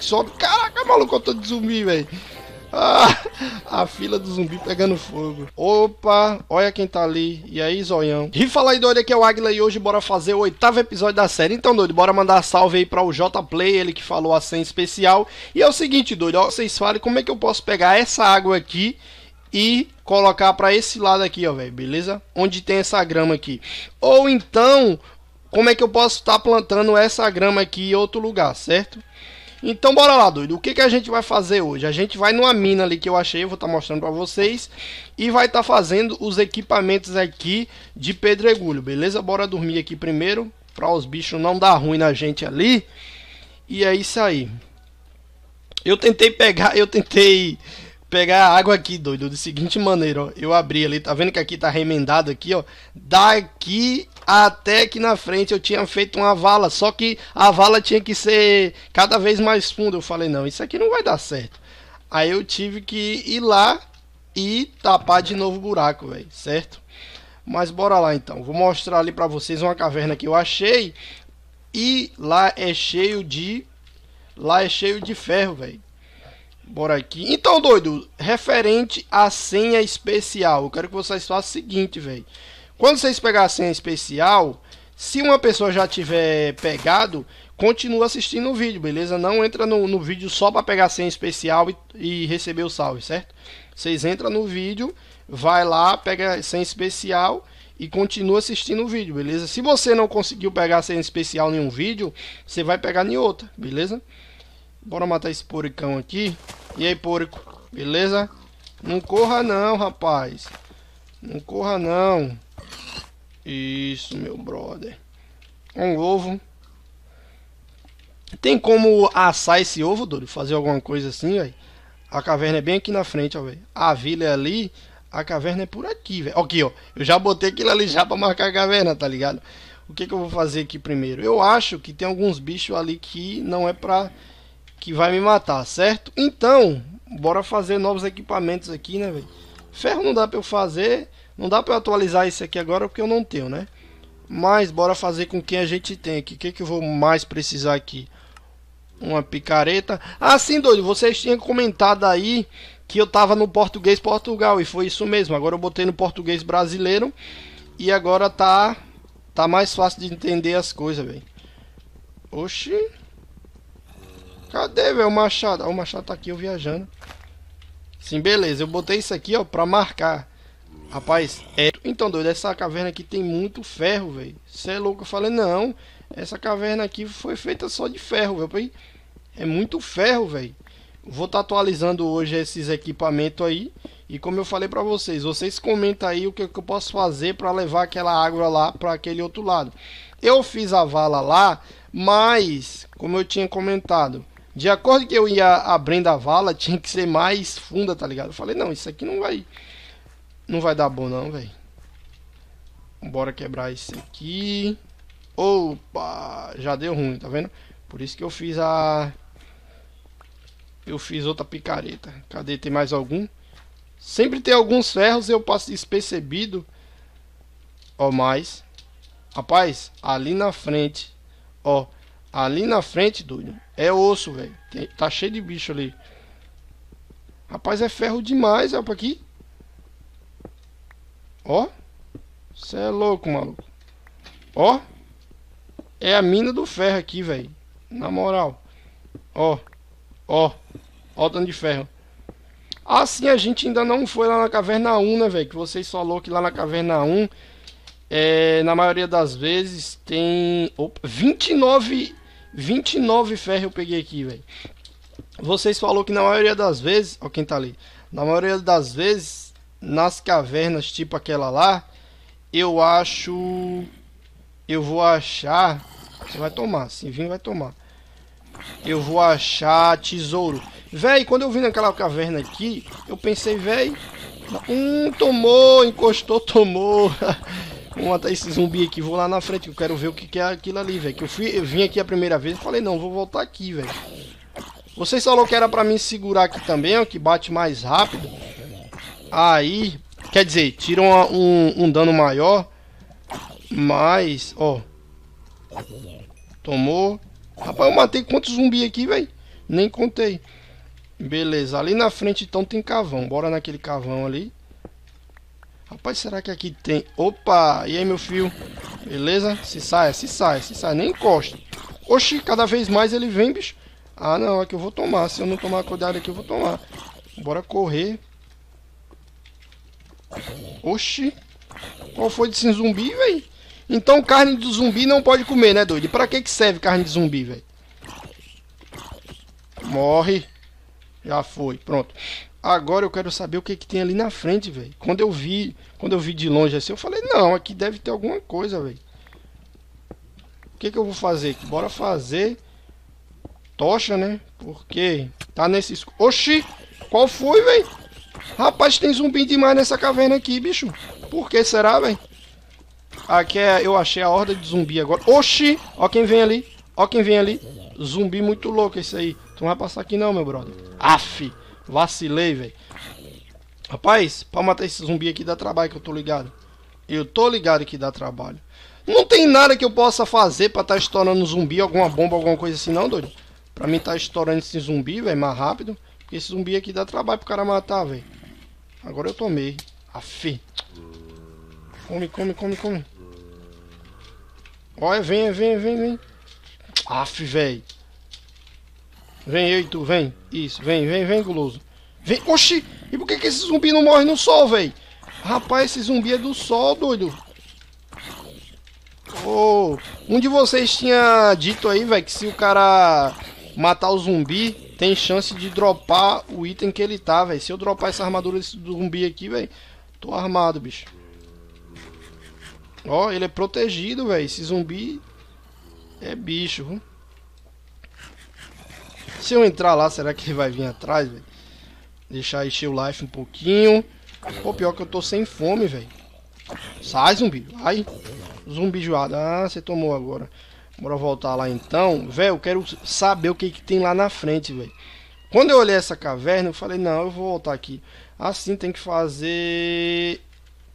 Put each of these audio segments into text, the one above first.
sobe. Caraca, maluco, eu tô de zumbi, velho. Ah, a fila do zumbi pegando fogo. Opa, olha quem tá ali. E aí, zoião. E fala aí, doido, aqui é o Águila e hoje bora fazer o oitavo episódio da série. Então, doido, bora mandar salve aí para o J Play, ele que falou a senha especial. E é o seguinte, doido, ó, vocês falem como é que eu posso pegar essa água aqui e colocar para esse lado aqui, ó, velho, beleza? Onde tem essa grama aqui. Ou então, como é que eu posso estar tá plantando essa grama aqui em outro lugar, certo? Então bora lá, doido. O que, que a gente vai fazer hoje? A gente vai numa mina ali que eu achei, eu vou estar tá mostrando para vocês. E vai estar tá fazendo os equipamentos aqui de pedregulho, beleza? Bora dormir aqui primeiro, para os bichos não dar ruim na gente ali. E é isso aí. Eu tentei pegar, eu tentei pegar a água aqui, doido, da seguinte maneira, ó. Eu abri ali, tá vendo que aqui tá remendado aqui, ó. Daqui até que na frente eu tinha feito uma vala, só que a vala tinha que ser cada vez mais funda. Eu falei, não, isso aqui não vai dar certo. Aí eu tive que ir lá e tapar de novo o buraco, velho, certo? Mas bora lá então. Vou mostrar ali pra vocês uma caverna que eu achei. E lá é cheio de... Lá é cheio de ferro, velho. Bora aqui. Então, doido, referente à senha especial, eu quero que vocês façam o seguinte, velho. Quando vocês pegarem a senha especial, se uma pessoa já tiver pegado, continua assistindo o vídeo, beleza? Não entra no, no vídeo só para pegar a senha especial e, e receber o salve, certo? Vocês entram no vídeo, vai lá, pega a senha especial e continua assistindo o vídeo, beleza? Se você não conseguiu pegar a senha especial em um vídeo, você vai pegar em outra, beleza? Bora matar esse poricão aqui. E aí, porco, beleza? Não corra não, rapaz. Não corra não. Isso, meu brother. Um ovo. Tem como assar esse ovo, Dodo? Fazer alguma coisa assim, velho? A caverna é bem aqui na frente, ó, velho. A vila é ali, a caverna é por aqui, velho. Aqui, ó. Eu já botei aquilo ali já pra marcar a caverna, tá ligado? O que que eu vou fazer aqui primeiro? Eu acho que tem alguns bichos ali que não é pra que vai me matar, certo? Então, bora fazer novos equipamentos aqui, né, velho? Ferro não dá pra eu fazer, não dá pra eu atualizar isso aqui agora porque eu não tenho, né? Mas bora fazer com quem a gente tem aqui. O que, que eu vou mais precisar aqui? Uma picareta. Ah, sim, doido, vocês tinham comentado aí que eu tava no português Portugal e foi isso mesmo. Agora eu botei no português brasileiro e agora tá tá mais fácil de entender as coisas, velho. Oxi. Cadê, velho, o machado? Ah, o machado tá aqui, eu viajando. Sim, beleza. Eu botei isso aqui, ó, pra marcar. Rapaz, é... Então, doido, essa caverna aqui tem muito ferro, velho. Você é louco? Eu falei, não. Essa caverna aqui foi feita só de ferro, velho. É muito ferro, velho. Vou estar tá atualizando hoje esses equipamentos aí. E como eu falei pra vocês, vocês comentam aí o que, que eu posso fazer pra levar aquela água lá pra aquele outro lado. Eu fiz a vala lá, mas, como eu tinha comentado, de acordo que eu ia abrindo a vala, tinha que ser mais funda, tá ligado? Eu falei, não, isso aqui não vai. Não vai dar bom, não, velho. Bora quebrar isso aqui. Opa! Já deu ruim, tá vendo? Por isso que eu fiz a. Eu fiz outra picareta. Cadê? Tem mais algum? Sempre tem alguns ferros eu passo despercebido. Ó, mais. Rapaz, ali na frente. Ó. Ali na frente, doido, é osso, velho. Tá cheio de bicho ali. Rapaz, é ferro demais, é pra aqui. Ó. Você é louco, maluco. Ó. É a mina do ferro aqui, velho. Na moral. Ó. Ó. Ó o dano de ferro. Assim a gente ainda não foi lá na caverna 1, né, velho? Que vocês falou que lá na caverna 1, é, na maioria das vezes, tem opa, 29 29 ferros eu peguei aqui, velho. Vocês falou que na maioria das vezes, ó quem tá ali. Na maioria das vezes, nas cavernas, tipo aquela lá, eu acho... Eu vou achar... Você vai tomar, se vir vai tomar. Eu vou achar tesouro. Véi, quando eu vim naquela caverna aqui, eu pensei, véi... Um tomou, encostou, tomou vou matar esse zumbi aqui, vou lá na frente, eu quero ver o que, que é aquilo ali, velho. Que eu, fui, eu vim aqui a primeira vez e falei, não, vou voltar aqui, velho. Vocês falaram que era pra mim segurar aqui também, ó, que bate mais rápido. Aí, quer dizer, tira uma, um, um dano maior, mas, ó. Tomou. Rapaz, eu matei quantos zumbi aqui, velho? Nem contei. Beleza, ali na frente então tem cavão. Bora naquele cavão ali. Rapaz, será que aqui tem... Opa! E aí, meu fio? Beleza? Se sai, se sai, se sai. Nem encosta. Oxi, cada vez mais ele vem, bicho. Ah, não. Aqui é eu vou tomar. Se eu não tomar cuidado aqui, eu vou tomar. Bora correr. Oxi. Qual foi desse zumbi, velho? Então carne de zumbi não pode comer, né, doido? E pra que, que serve carne de zumbi, velho? Morre. Já foi. Pronto. Agora eu quero saber o que, que tem ali na frente, velho. Quando eu vi, quando eu vi de longe assim, eu falei, não, aqui deve ter alguma coisa, velho. O que, que eu vou fazer aqui? Bora fazer tocha, né? Porque tá nesse... Oxi! Qual foi, velho? Rapaz, tem zumbi demais nessa caverna aqui, bicho. Por que será, velho? Aqui é... Eu achei a horda de zumbi agora. Oxi! Ó quem vem ali. Ó quem vem ali. Zumbi muito louco esse aí. Tu não vai passar aqui não, meu brother. Aff! Vacilei, velho. Rapaz, pra matar esse zumbi aqui dá trabalho que eu tô ligado. Eu tô ligado que dá trabalho. Não tem nada que eu possa fazer pra tá estourando zumbi, alguma bomba, alguma coisa assim, não, doido? Pra mim tá estourando esse zumbi, velho, mais rápido. Porque esse zumbi aqui dá trabalho pro cara matar, velho. Agora eu tomei. Afi. Come, come, come, come. Olha, vem, vem, vem, vem. Aff, velho. Vem, e tu, vem. Isso, vem, vem, vem, guloso. Vem. Oxi! E por que, que esse zumbi não morre no sol, véi? Rapaz, esse zumbi é do sol, doido. Oh, um de vocês tinha dito aí, velho, que se o cara matar o zumbi, tem chance de dropar o item que ele tá, velho. Se eu dropar essa armadura desse zumbi aqui, velho, tô armado, bicho. Ó, oh, ele é protegido, velho. Esse zumbi é bicho, viu? Se eu entrar lá, será que ele vai vir atrás, velho? Deixar encher o life um pouquinho. Pô, pior que eu tô sem fome, velho. Sai, zumbi. Vai. Zumbi joado. Ah, você tomou agora. Bora voltar lá então. Velho, eu quero saber o que, que tem lá na frente, velho. Quando eu olhei essa caverna, eu falei, não, eu vou voltar aqui. Assim tem que fazer.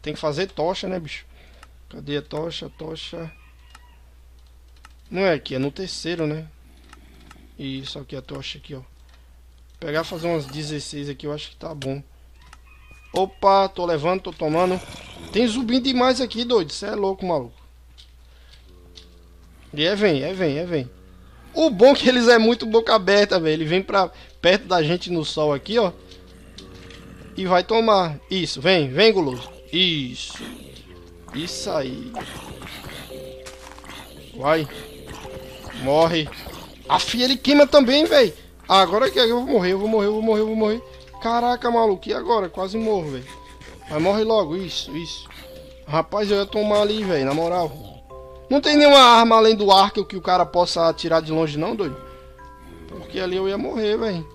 Tem que fazer tocha, né, bicho? Cadê a tocha? Tocha. Não é aqui, é no terceiro, né? Isso, aqui a tocha aqui, ó. Pegar fazer umas 16 aqui, eu acho que tá bom. Opa, tô levando, tô tomando. Tem zumbi demais aqui, doido. Você é louco, maluco. E é vem, é vem, é vem. O bom é que eles é muito boca aberta, velho. Ele vem pra perto da gente no sol aqui, ó. E vai tomar. Isso, vem, vem, guloso. Isso. Isso aí. Vai. Morre. A filha ele queima também, velho. Agora que eu vou morrer, eu vou morrer, eu vou morrer, eu vou morrer. Caraca, maluco, e agora? Quase morro, velho. Mas morre logo, isso, isso. Rapaz, eu ia tomar ali, velho, na moral. Não tem nenhuma arma além do arco que o cara possa atirar de longe, não, doido? Porque ali eu ia morrer, velho.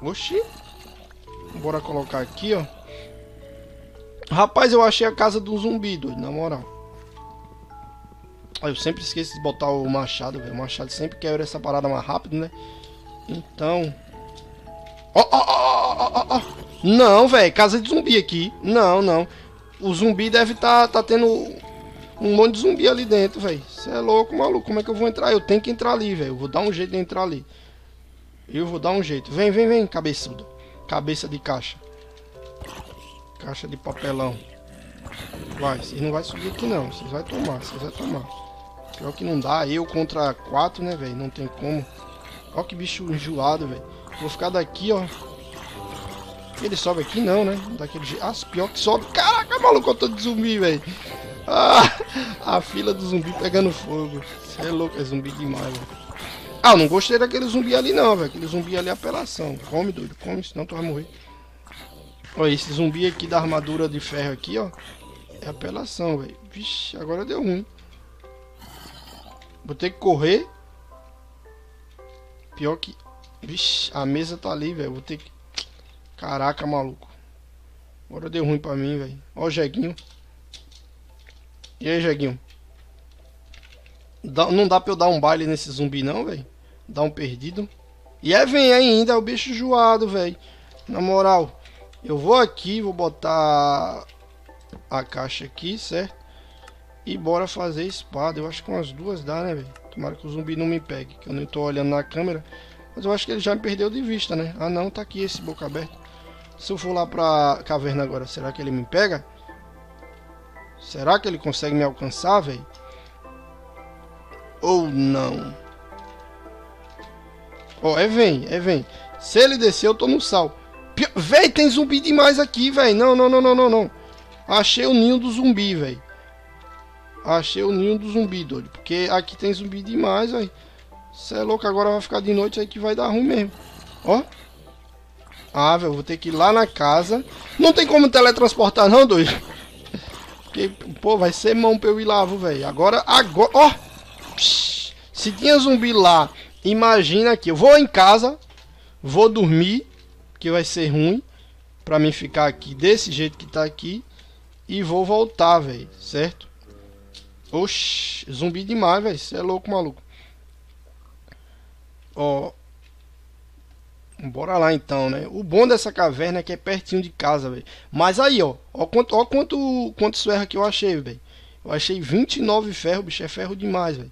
Oxi. Bora colocar aqui, ó. Rapaz, eu achei a casa do zumbi, doido, na moral. Eu sempre esqueço de botar o machado, velho. O machado sempre quer essa parada mais rápido, né? Então. Ó, ó, ó, ó, ó, Não, velho. Casa de zumbi aqui. Não, não. O zumbi deve tá, tá tendo um monte de zumbi ali dentro, velho. Você é louco, maluco. Como é que eu vou entrar? Eu tenho que entrar ali, velho. Eu vou dar um jeito de entrar ali. Eu vou dar um jeito. Vem, vem, vem, cabeçudo. Cabeça de caixa. Caixa de papelão. Vai, vocês não vai subir aqui não. Vocês vai tomar, vocês vai tomar. Pior que não dá, eu contra quatro, né, velho? Não tem como. Ó que bicho enjoado, velho. Vou ficar daqui, ó. Ele sobe aqui não, né? Daquele jeito. Ah, pior que sobe. Caraca, maluco, eu tô de zumbi, velho. Ah, a fila do zumbi pegando fogo. Você é louco, é zumbi demais, velho. Ah, não gostei daquele zumbi ali não, velho. Aquele zumbi ali é apelação. Come, doido, come, senão tu vai morrer. Olha, esse zumbi aqui da armadura de ferro aqui, ó. É apelação, velho. Vixe, agora deu ruim. Vou ter que correr. Pior que... Vixe, a mesa tá ali, velho. Vou ter que... Caraca, maluco. Agora deu ruim pra mim, velho. Ó o Jeguinho. E aí, Jeguinho? Dá, não dá pra eu dar um baile nesse zumbi, não, velho? Dá um perdido. E é, vem ainda, é o bicho joado, velho. Na moral, eu vou aqui, vou botar a caixa aqui, certo? E bora fazer espada. Eu acho que as duas dá, né, velho? Tomara que o zumbi não me pegue, que eu nem tô olhando na câmera. Mas eu acho que ele já me perdeu de vista, né? Ah, não, tá aqui esse boca aberta. Se eu for lá pra caverna agora, será que ele me pega? Será que ele consegue me alcançar, velho? Ou não? Ó, oh, é vem, é vem. Se ele descer, eu tô no sal. Véi, tem zumbi demais aqui, velho. Não, não, não, não, não, não. Achei o ninho do zumbi, velho. Achei o ninho do zumbi, doido. Porque aqui tem zumbi demais, aí. Você é louco, agora vai ficar de noite aí que vai dar ruim mesmo. Ó. Ah, velho, vou ter que ir lá na casa. Não tem como teletransportar não, doido. Porque, pô, vai ser mão pra eu ir lá, velho. Agora, agora... Ó. se tinha zumbi lá, imagina aqui. Eu vou em casa, vou dormir, que vai ser ruim. Pra mim ficar aqui desse jeito que tá aqui e vou voltar, velho, certo? Oxi, zumbi demais, velho, você é louco, maluco. Ó, bora lá então, né? O bom dessa caverna é que é pertinho de casa, velho. Mas aí, ó, ó quanto, ó quanto, quanto ferro que eu achei, velho. Eu achei 29 ferro, bicho, é ferro demais, velho.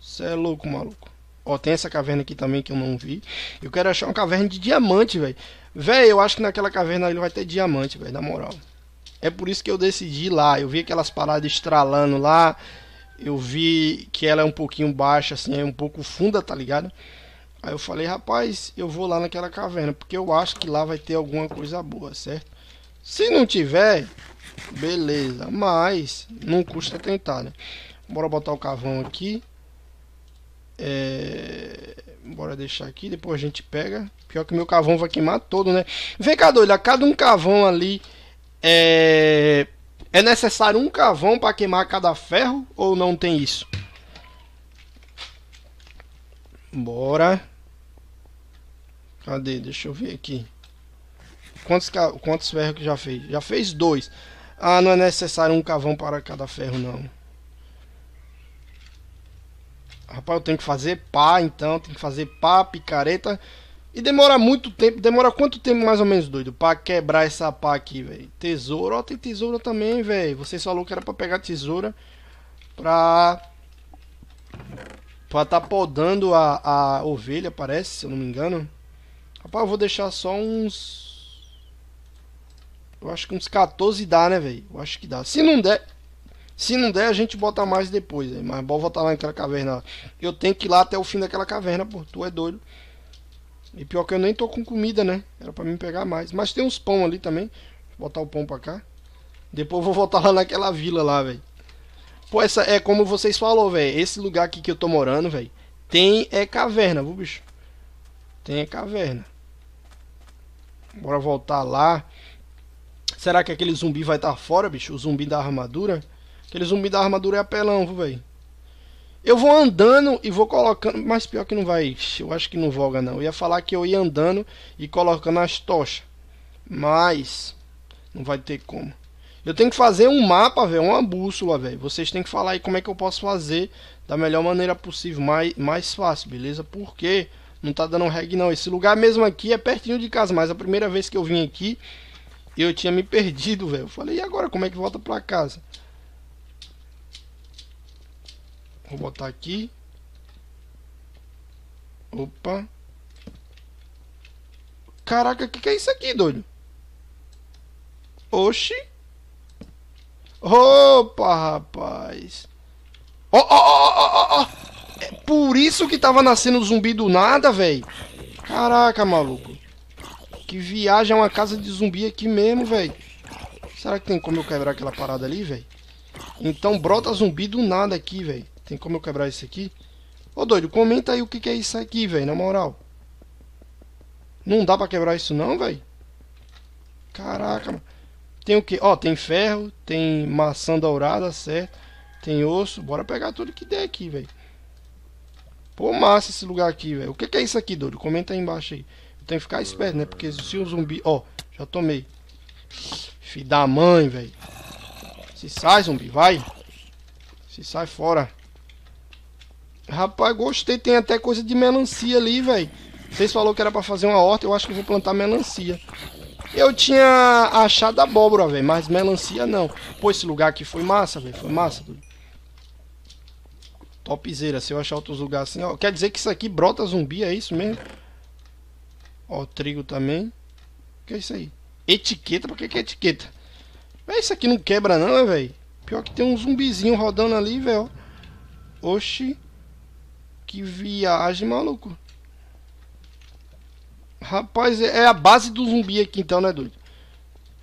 Você é louco, maluco. Ó, tem essa caverna aqui também que eu não vi. Eu quero achar uma caverna de diamante, velho. Velho, eu acho que naquela caverna ali vai ter diamante, velho, na moral. É por isso que eu decidi ir lá. Eu vi aquelas paradas estralando lá. Eu vi que ela é um pouquinho baixa, assim, é um pouco funda, tá ligado? Aí eu falei, rapaz, eu vou lá naquela caverna, porque eu acho que lá vai ter alguma coisa boa, certo? Se não tiver, beleza, mas não custa tentar, né? Bora botar o cavão aqui. É... Bora deixar aqui, depois a gente pega. Pior que meu cavão vai queimar todo, né? Vem cá, doido, a cada um cavão ali é, é necessário um carvão para queimar cada ferro ou não tem isso? Bora. Cadê? Deixa eu ver aqui. Quantos, quantos ferros que já fez? Já fez dois. Ah, não é necessário um cavão para cada ferro, não. Rapaz, eu tenho que fazer pá, então. Tem que fazer pá, picareta e demora muito tempo. Demora quanto tempo mais ou menos, doido? Pra quebrar essa pá aqui, velho. Tesouro. Ó, tem tesoura também, velho. Você falou que era pra pegar tesoura. Pra... Pra tá podando a, a ovelha, parece, se eu não me engano. Rapaz, eu vou deixar só uns... Eu acho que uns 14 dá, né, velho? Eu acho que dá. Se não der... Se não der, a gente bota mais depois, véio. Mas bora voltar lá naquela caverna. Eu tenho que ir lá até o fim daquela caverna, pô. Tu é doido. E pior que eu nem tô com comida, né? Era pra mim pegar mais. Mas tem uns pão ali também. Vou botar o pão pra cá. Depois eu vou voltar lá naquela vila lá, velho. Pô, essa é como vocês falou, velho. Esse lugar aqui que eu tô morando, velho. Tem é caverna, viu, bicho? Tem é caverna. Bora voltar lá. Será que aquele zumbi vai estar tá fora, bicho? O zumbi da armadura? Aquele zumbi da armadura é apelão, viu, velho? Eu vou andando e vou colocando. Mas pior que não vai. Eu acho que não voga, não. Eu ia falar que eu ia andando e colocando as tochas. Mas. Não vai ter como. Eu tenho que fazer um mapa, velho. Uma bússola, velho. Vocês têm que falar aí como é que eu posso fazer da melhor maneira possível. Mais, mais fácil, beleza? Porque não tá dando reg, não. Esse lugar mesmo aqui é pertinho de casa. Mas a primeira vez que eu vim aqui, eu tinha me perdido, velho. Eu falei, e agora? Como é que volta pra casa? Vou botar aqui. Opa. Caraca, o que, que é isso aqui, doido? Oxi. Opa, rapaz. Ó, ó, ó, ó, ó. É por isso que tava nascendo zumbi do nada, velho. Caraca, maluco. Que viagem é uma casa de zumbi aqui mesmo, velho. Será que tem como eu quebrar aquela parada ali, velho? Então brota zumbi do nada aqui, velho. Tem como eu quebrar isso aqui? Ô, doido, comenta aí o que, que é isso aqui, velho, na moral. Não dá pra quebrar isso não, velho? Caraca, mano. Tem o que? Ó, tem ferro, tem maçã dourada, certo? Tem osso. Bora pegar tudo que der aqui, velho. Pô, massa esse lugar aqui, velho. O que, que é isso aqui, doido? Comenta aí embaixo aí. Eu tenho que ficar esperto, né? Porque se o zumbi... Ó, já tomei. Filho da mãe, velho. Se sai, zumbi, vai. Se sai fora. Rapaz, gostei. Tem até coisa de melancia ali, velho. Vocês falaram que era para fazer uma horta, eu acho que vou plantar melancia. Eu tinha achado abóbora, velho, mas melancia não. Pô, esse lugar aqui foi massa, velho. Foi massa, dude. Topzera, se eu achar outros lugares assim, ó. Quer dizer que isso aqui brota zumbi, é isso mesmo? Ó, trigo também. O que é isso aí? Etiqueta? por que que é etiqueta? Véi, isso aqui não quebra não, né, velho? Pior que tem um zumbizinho rodando ali, velho. Oxi. Que viagem, maluco. Rapaz, é, é a base do zumbi aqui então, né, doido?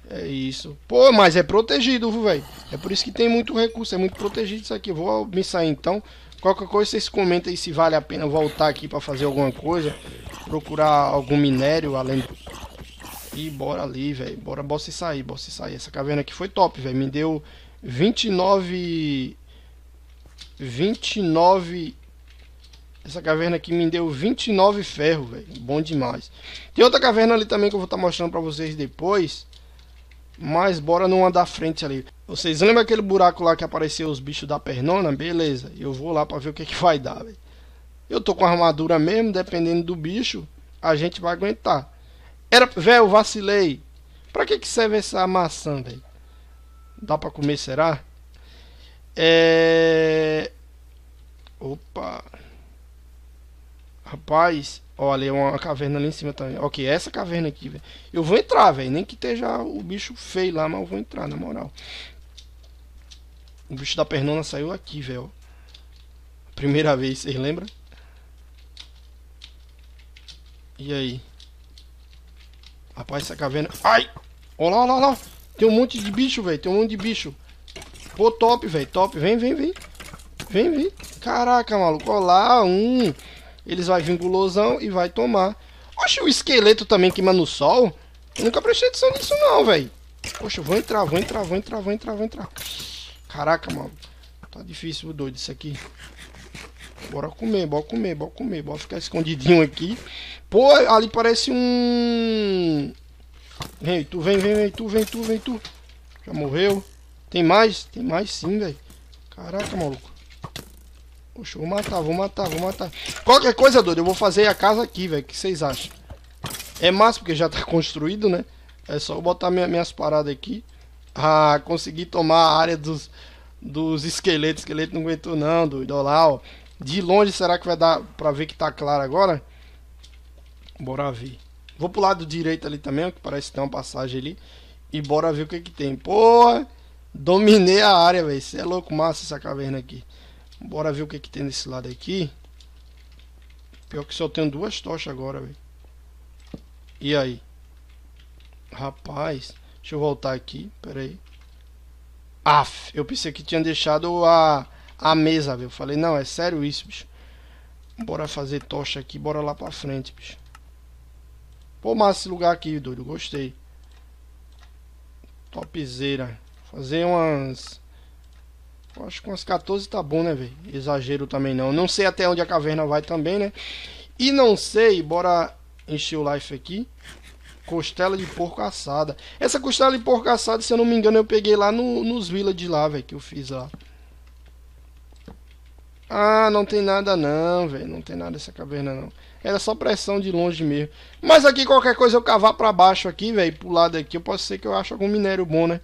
É isso. Pô, mas é protegido, velho. É por isso que tem muito recurso, é muito protegido isso aqui. Vou me sair então. Qualquer coisa vocês comentem aí se vale a pena voltar aqui para fazer alguma coisa. Procurar algum minério além E bora ali, velho. Bora, bora se sair, bora se sair. Essa caverna aqui foi top, velho. Me deu 29... 29 essa caverna aqui me deu 29 ferro, velho. Bom demais. Tem outra caverna ali também que eu vou estar tá mostrando pra vocês depois. Mas bora numa da frente ali. Vocês lembram aquele buraco lá que apareceu os bichos da pernona? Beleza, eu vou lá pra ver o que, que vai dar, velho. Eu tô com armadura mesmo, dependendo do bicho, a gente vai aguentar. Era, velho, vacilei. Pra que que serve essa maçã, velho? Dá pra comer, será? É... Opa... Rapaz, olha, é uma caverna ali em cima também. Ok, essa caverna aqui, velho. Eu vou entrar, velho. Nem que esteja o bicho feio lá, mas eu vou entrar, na moral. O bicho da pernona saiu aqui, velho. Primeira vez, vocês lembram? E aí? Rapaz, essa caverna... Ai! Olha lá, olha lá, Tem um monte de bicho, velho. Tem um monte de bicho. Pô, top, velho. Top. Vem, vem, vem. Vem, vem. Caraca, maluco. Olha lá. Um... Eles vai vir gulosão e vai tomar. Oxe, o esqueleto também queima no sol. Eu nunca prestei atenção nisso não, velho. Poxa, vou entrar, vou entrar, vou entrar, vou entrar, vou entrar. Caraca, mano. Tá difícil, doido, isso aqui. Bora comer, bora comer, bora comer. Bora ficar escondidinho aqui. Pô, ali parece um... Vem, tu vem, vem, vem, tu vem, tu vem, tu. Já morreu. Tem mais? Tem mais sim, velho. Caraca, maluco. Poxa, vou matar, vou matar, vou matar. Qualquer coisa, doido, eu vou fazer a casa aqui, velho. O que vocês acham? É massa, porque já tá construído, né? É só eu botar minha, minhas paradas aqui. Ah, consegui tomar a área dos, dos esqueletos. Esqueleto não aguentou não, doido. Olha lá, ó. De longe, será que vai dar pra ver que tá claro agora? Bora ver. Vou pro lado direito ali também, ó, que parece ter uma passagem ali. E bora ver o que que tem. Porra, dominei a área, velho. Você é louco, massa essa caverna aqui. Bora ver o que, que tem nesse lado aqui. Pior que só tenho duas tochas agora, velho. E aí? Rapaz, deixa eu voltar aqui, peraí. Af, eu pensei que tinha deixado a, a mesa, velho. Eu falei, não, é sério isso, bicho. Bora fazer tocha aqui, bora lá pra frente, bicho. Pô, massa esse lugar aqui, doido. Gostei. Topzera. Fazer umas... Acho que umas 14 tá bom, né, velho? Exagero também não. Não sei até onde a caverna vai também, né? E não sei, bora encher o life aqui. Costela de porco assada. Essa costela de porco assada, se eu não me engano, eu peguei lá no, nos villages lá, velho, que eu fiz lá. Ah, não tem nada não, velho. Não tem nada essa caverna não. Era só pressão de longe mesmo. Mas aqui qualquer coisa eu cavar pra baixo aqui, velho, pro lado aqui, eu posso ser que eu ache algum minério bom, né?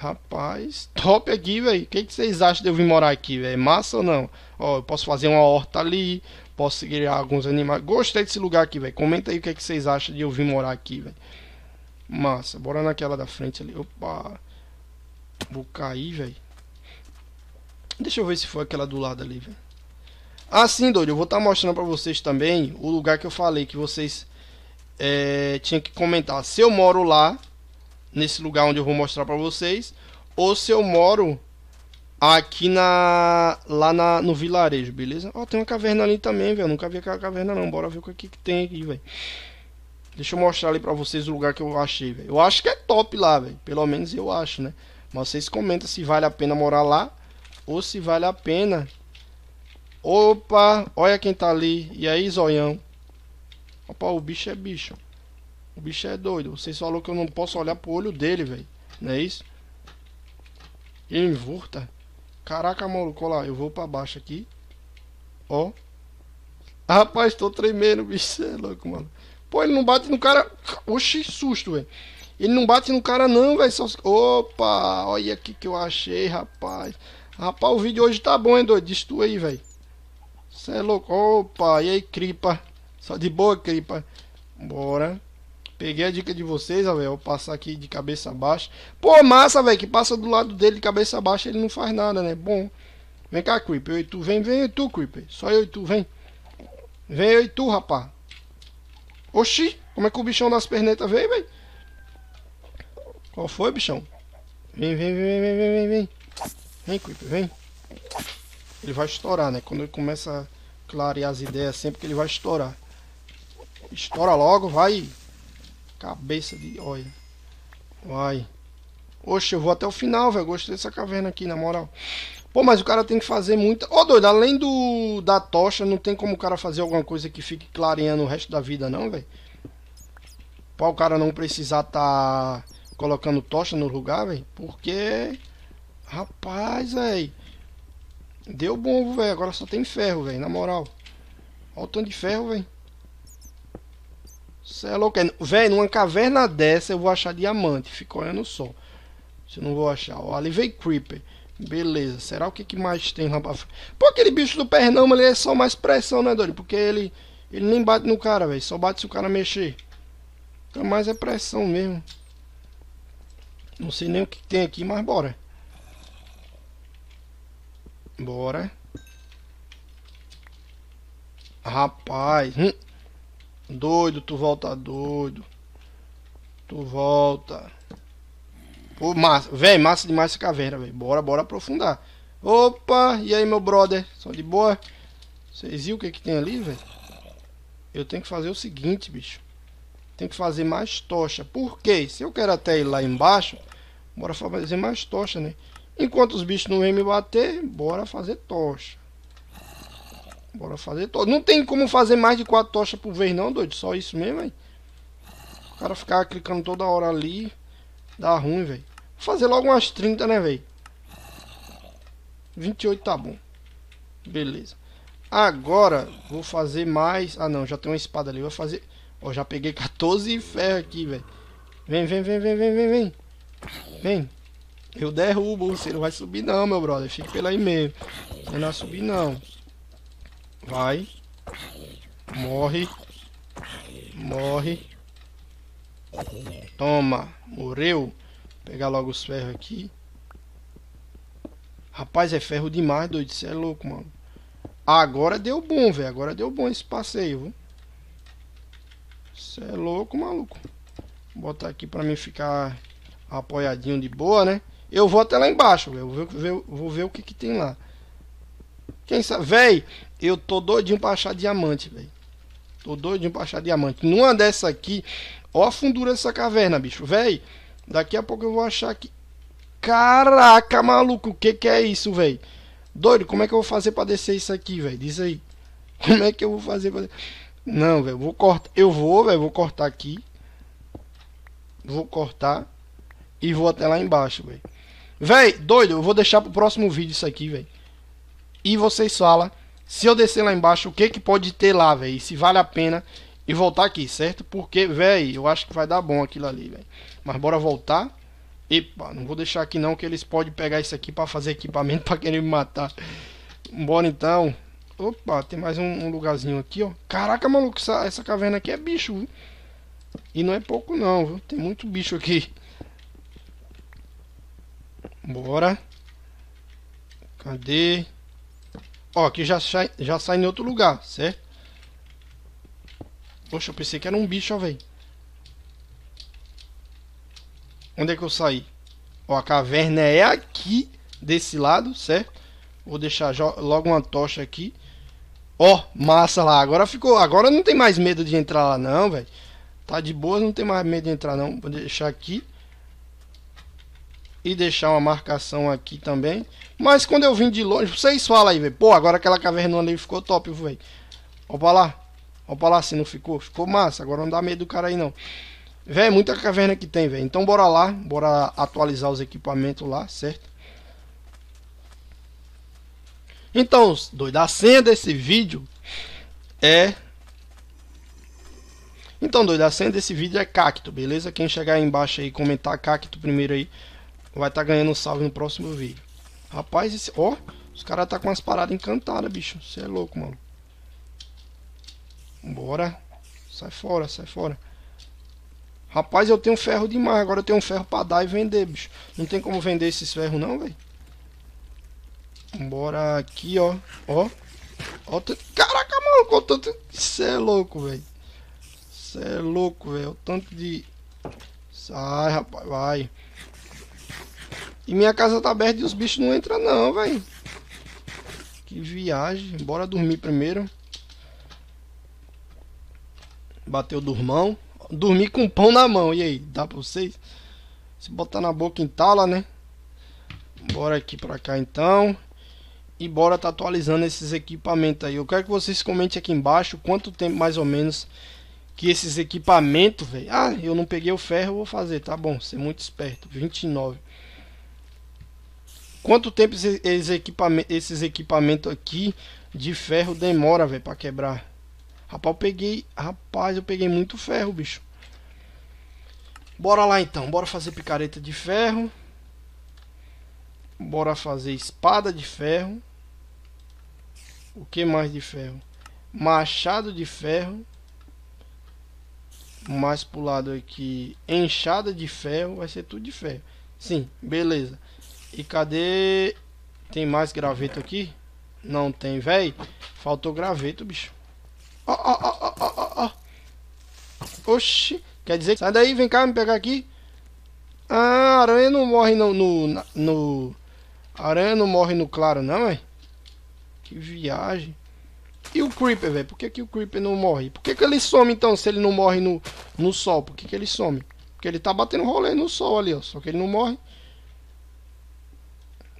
Rapaz, top aqui, velho. O que, vocês acham de eu vir morar aqui, velho? É massa ou não? Ó, eu posso fazer uma horta ali, posso criar alguns animais. Gostei desse lugar aqui, velho. Comenta aí o que, é que, vocês acham de eu vir morar aqui, velho. Massa, bora naquela da frente ali. Opa, vou cair, velho. Deixa eu ver se foi aquela do lado ali, velho. Ah, sim, doido. Eu vou estar tá mostrando pra vocês também o lugar que eu falei que vocês é, eh, tinham que comentar. Se eu moro lá, nesse lugar onde eu vou mostrar para vocês, ou se eu moro aqui na lá na, no vilarejo, beleza? Ó, tem uma caverna ali também, velho. Nunca vi aquela caverna não. Bora ver o que, que tem aqui, velho. Deixa eu mostrar ali pra vocês o lugar que eu achei, velho. Eu acho que é top lá, velho. Pelo menos eu acho, né? Mas vocês comentam se vale a pena morar lá ou se vale a pena. Opa, olha quem tá ali. E aí, zoião? Opa, o bicho é bicho. O bicho é doido. Vocês falaram que eu não posso olhar pro olho dele, velho. Não é isso? Ele me furta. Caraca, maluco, olha lá. Eu vou pra baixo aqui. Ó. Rapaz, tô tremendo, bicho. Você é louco, mano. Pô, ele não bate no cara. Oxi, susto, velho. Ele não bate no cara, não, velho. Só... Opa, olha aqui que eu achei, rapaz. Rapaz, o vídeo hoje tá bom, hein, doido? Diz tu aí, velho. você é louco. Opa, e aí, cripa? Só de boa, cripa. Bora. Peguei a dica de vocês, ó, velho. Vou passar aqui de cabeça baixa. Pô, massa, velho, que passa do lado dele de cabeça baixa, ele não faz nada, né? Bom. Vem cá, Creeper. Eu e tu, vem, vem eu e tu, Creeper. Só eu e tu, vem. Vem eu e tu, rapá. Oxi, como é que o bichão das pernetas veio, velho? Qual foi, bichão? Vem, vem, vem, vem, vem, vem, vem. Vem, Creeper, vem. Ele vai estourar, né? Quando ele começa a clarear as ideias é sempre que ele vai estourar. Estoura logo, vai. Cabeça de. Olha. Vai. Oxe, eu vou até o final, velho. Gostei dessa caverna aqui, na moral. Pô, mas o cara tem que fazer muita. Ô, oh, doido, além do da tocha, não tem como o cara fazer alguma coisa que fique clareando o resto da vida, não, velho? Pra o cara não precisar tá colocando tocha no lugar, velho. Porque. Rapaz, velho. Deu bom, velho. Agora só tem ferro, velho. Na moral. Olha o tanto de ferro, velho. Você é louco. É, velho, numa caverna dessa eu vou achar diamante. ficou olhando só. Se não vou achar. Ó, ali veio Creeper. Beleza. Será o que, que mais tem lá pra frente? Pô, aquele bicho do pernão, ele é só mais pressão, né, doido? Porque ele, ele nem bate no cara, velho. Só bate se o cara mexer. Então mais é pressão mesmo. Não sei nem o que tem aqui, mas bora. Bora. Rapaz. Hum. Doido, tu volta doido. Tu volta. Pô, massa. Véi, massa demais essa caverna, velho. Bora, bora aprofundar. Opa, e aí, meu brother? Só de boa? Vocês viram o que, que tem ali, velho? Eu tenho que fazer o seguinte, bicho. Tem que fazer mais tocha. Por quê? Se eu quero até ir lá embaixo, bora fazer mais tocha, né? Enquanto os bichos não vêm me bater, bora fazer tocha. Bora fazer to... Não tem como fazer mais de quatro tochas por vez não, doido. Só isso mesmo, hein O cara ficar clicando toda hora ali. Dá ruim, velho. Vou fazer logo umas 30, né, velho? 28 tá bom. Beleza. Agora, vou fazer mais... Ah, não. Já tem uma espada ali. Vou fazer... Ó, já peguei 14 ferro aqui, velho. Vem, vem, vem, vem, vem, vem, vem. Vem. Eu derrubo. Você não vai subir não, meu brother. fique pela aí mesmo. Você não vai subir não. Vai. Morre. Morre. Toma. Morreu. Vou pegar logo os ferros aqui. Rapaz, é ferro demais, doido. Você é louco, mano. Ah, agora deu bom, velho. Agora deu bom esse passeio, viu? Isso é louco, maluco. Vou botar aqui pra mim ficar apoiadinho de boa, né? Eu vou até lá embaixo, velho. Vou, vou, ver o que, que tem lá. Quem sabe, véi, eu tô doidinho pra achar diamante, véi. Tô doidinho pra achar diamante. Numa dessa aqui, ó a fundura dessa caverna, bicho, véi. Daqui a pouco eu vou achar aqui. Caraca, maluco, o que que é isso, véi? Doido, como é que eu vou fazer pra descer isso aqui, véi? Diz aí. Como é que eu vou fazer pra... Não, velho, vou cortar. Eu vou, velho, vou cortar aqui. Vou cortar. E vou até lá embaixo, velho. Véi, doido, eu vou deixar pro próximo vídeo isso aqui, velho e vocês falam se eu descer lá embaixo, o que que pode ter lá, velho, e se vale a pena e voltar aqui, certo? Porque, velho, eu acho que vai dar bom aquilo ali, velho. Mas bora voltar. Epa, não vou deixar aqui não que eles podem pegar isso aqui para fazer equipamento para querer me matar. Bora então. Opa, tem mais um, um, lugarzinho aqui, ó. Caraca, maluco, essa, essa caverna aqui é bicho, viu? E não é pouco não, viu? Tem muito bicho aqui. Bora. Cadê? Ó, que já sai, já sai em outro lugar, certo? Poxa, eu pensei que era um bicho, ó, velho. Onde é que eu saí? Ó, a caverna é aqui, desse lado, certo? Vou deixar logo uma tocha aqui. Ó, massa lá. Agora ficou. Agora não tem mais medo de entrar lá, não, velho. Tá de boa, não tem mais medo de entrar, não. Vou deixar aqui e deixar uma marcação aqui também. Mas quando eu vim de longe, vocês falam aí, velho. Pô, agora aquela cavernona ali ficou top, velho. Opa lá. Opa lá se não ficou. Ficou massa. Agora não dá medo do cara aí, não. Velho, muita caverna que tem, velho. Então bora lá. Bora atualizar os equipamentos lá, certo? Então, doido, a senha desse vídeo é... Então, doido, a senha desse vídeo é cacto, beleza? Quem chegar aí embaixo aí comentar cacto primeiro aí vai estar tá ganhando um salve no próximo vídeo. Rapaz, esse, ó, os caras tá com as paradas encantadas, bicho. Você é louco, mano. Bora. Sai fora, sai fora. Rapaz, eu tenho ferro demais. Agora eu tenho um ferro pra dar e vender, bicho. Não tem como vender esses ferros, não, velho. Bora aqui, ó. Ó. ó t... Caraca, mano. Com tanto... você é louco, velho. você é louco, velho. O tanto de... Sai, rapaz. Vai. E minha casa tá aberta e os bichos não entram não, velho. Que viagem. Bora dormir primeiro. Bateu durmão. Dormi com pão na mão. E aí, dá pra vocês? Se botar na boca entala, né? Bora aqui pra cá então. E bora tá atualizando esses equipamentos aí. Eu quero que vocês comentem aqui embaixo quanto tempo mais ou menos que esses equipamentos, velho. Ah, eu não peguei o ferro, vou fazer, tá bom. Ser muito esperto. 29. Quanto tempo esses, equipamentos, esses equipamentos aqui de ferro demora, velho, pra quebrar? Rapaz, eu peguei... Rapaz, eu peguei muito ferro, bicho. Bora lá, então. Bora fazer picareta de ferro. Bora fazer espada de ferro. O que mais de ferro? Machado de ferro. Mais pro lado aqui, enxada de ferro. Vai ser tudo de ferro. Sim, beleza. E cadê? Tem mais graveto aqui? Não tem, velho. Faltou graveto, bicho. Ó, ó, ó, ó, ó, ó. Oxi. Quer dizer, sai daí, vem cá me pegar aqui. Ah, aranha não morre no... no, no... Aranha não morre no claro, não, é? Que viagem. E o Creeper, velho? Por que, que o Creeper não morre? Por que, que ele some, então, se ele não morre no, no sol? Por que, que ele some? Porque ele tá batendo rolê no sol ali, ó. Só que ele não morre.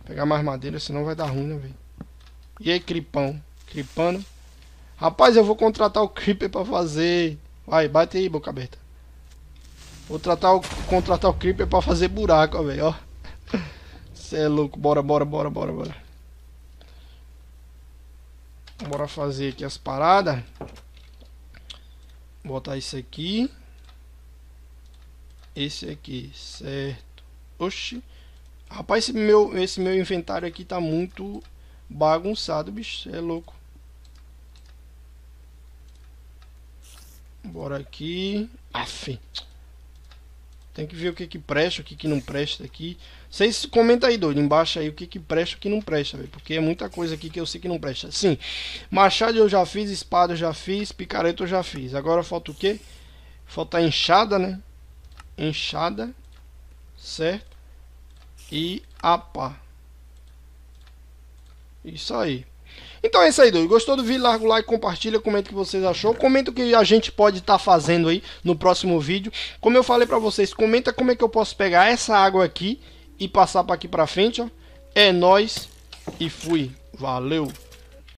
Pegar mais madeira, senão vai dar ruim, né, velho? E aí, Cripão? Cripano? Rapaz, eu vou contratar o Creeper pra fazer... Vai, bate aí, boca aberta. Vou tratar o... contratar o Creeper pra fazer buraco, velho, ó. Cê é louco. Bora, bora, bora, bora, bora. Bora fazer aqui as paradas. Botar isso aqui. Esse aqui, certo. Oxi. Rapaz, esse meu, esse meu inventário aqui tá muito bagunçado, bicho. É louco. Bora aqui. Aff. Tem que ver o que que presta, o que que não presta aqui. Vocês comenta aí, doido, embaixo aí o que que presta, o que não presta, véio, porque é muita coisa aqui que eu sei que não presta. Sim, machado eu já fiz, espada eu já fiz, picareta eu já fiz. Agora falta o quê? Falta a enxada, né? Enxada, certo? e APA. Isso aí. Então é isso aí, doido. Gostou do vídeo? Larga o like, compartilha, comenta o que vocês achou. Comenta o que a gente pode estar tá fazendo aí no próximo vídeo. Como eu falei pra vocês, comenta como é que eu posso pegar essa água aqui e passar pra aqui pra frente, ó. É nóis e fui. Valeu!